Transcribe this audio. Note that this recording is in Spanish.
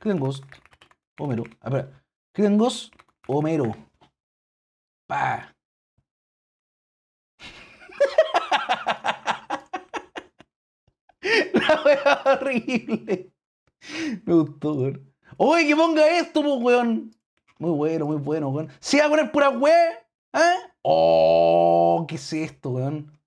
Krangos, Homero. a ver. Krangos, Homero. Pa. La wea horrible. Me gustó, weón. Oye, que ponga esto, pues, weón. Muy bueno, muy bueno, weón. Si va a poner pura weón, ¿eh? Oh, ¿qué es esto, weón?